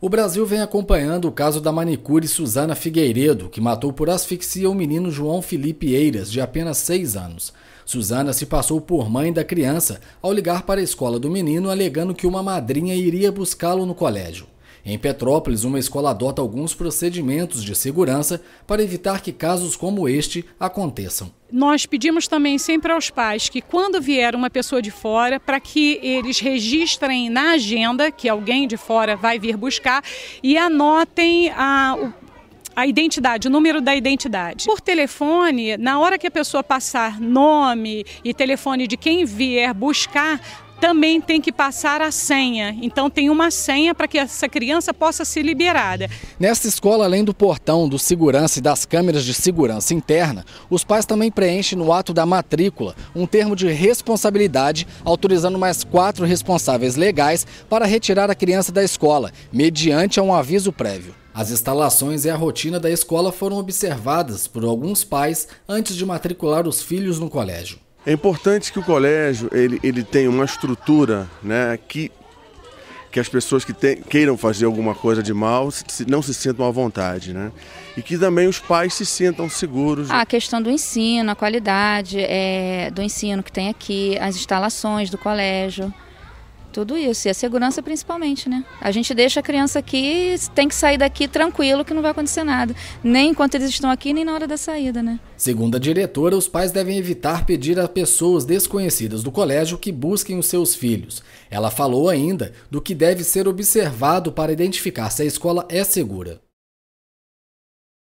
O Brasil vem acompanhando o caso da manicure Suzana Figueiredo, que matou por asfixia o menino João Felipe Eiras, de apenas 6 anos. Suzana se passou por mãe da criança ao ligar para a escola do menino alegando que uma madrinha iria buscá-lo no colégio. Em Petrópolis, uma escola adota alguns procedimentos de segurança para evitar que casos como este aconteçam. Nós pedimos também sempre aos pais que, quando vier uma pessoa de fora, para que eles registrem na agenda que alguém de fora vai vir buscar e anotem a, a identidade, o número da identidade. Por telefone, na hora que a pessoa passar nome e telefone de quem vier buscar, também tem que passar a senha. Então tem uma senha para que essa criança possa ser liberada. Nesta escola, além do portão, do segurança e das câmeras de segurança interna, os pais também preenchem no ato da matrícula um termo de responsabilidade, autorizando mais quatro responsáveis legais para retirar a criança da escola, mediante um aviso prévio. As instalações e a rotina da escola foram observadas por alguns pais antes de matricular os filhos no colégio. É importante que o colégio ele, ele tenha uma estrutura né, que, que as pessoas que te, queiram fazer alguma coisa de mal se, não se sintam à vontade. Né? E que também os pais se sintam seguros. A questão do ensino, a qualidade é, do ensino que tem aqui, as instalações do colégio. Tudo isso, e a segurança principalmente, né? A gente deixa a criança aqui, tem que sair daqui tranquilo que não vai acontecer nada, nem enquanto eles estão aqui, nem na hora da saída, né? Segundo a diretora, os pais devem evitar pedir a pessoas desconhecidas do colégio que busquem os seus filhos. Ela falou ainda do que deve ser observado para identificar se a escola é segura.